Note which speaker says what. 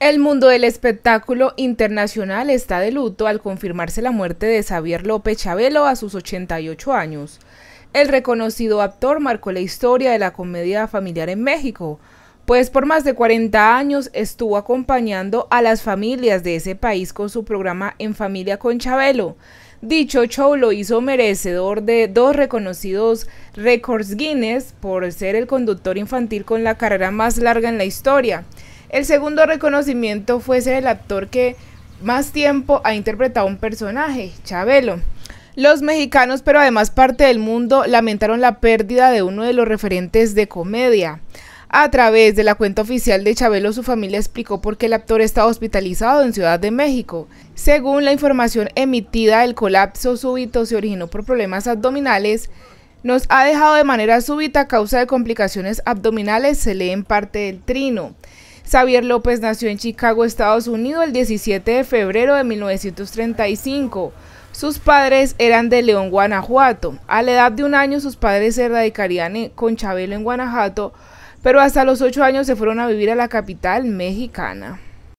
Speaker 1: El mundo del espectáculo internacional está de luto al confirmarse la muerte de Xavier López Chabelo a sus 88 años. El reconocido actor marcó la historia de la comedia familiar en México, pues por más de 40 años estuvo acompañando a las familias de ese país con su programa En Familia con Chabelo. Dicho show lo hizo merecedor de dos reconocidos récords Guinness por ser el conductor infantil con la carrera más larga en la historia. El segundo reconocimiento fue ser el actor que más tiempo ha interpretado un personaje, Chabelo. Los mexicanos, pero además parte del mundo, lamentaron la pérdida de uno de los referentes de comedia. A través de la cuenta oficial de Chabelo, su familia explicó por qué el actor estaba hospitalizado en Ciudad de México. Según la información emitida, el colapso súbito se originó por problemas abdominales. Nos ha dejado de manera súbita a causa de complicaciones abdominales, se lee en parte del trino. Xavier López nació en Chicago, Estados Unidos, el 17 de febrero de 1935. Sus padres eran de León, Guanajuato. A la edad de un año sus padres se radicarían con Chabelo en Guanajuato, pero hasta los ocho años se fueron a vivir a la capital mexicana.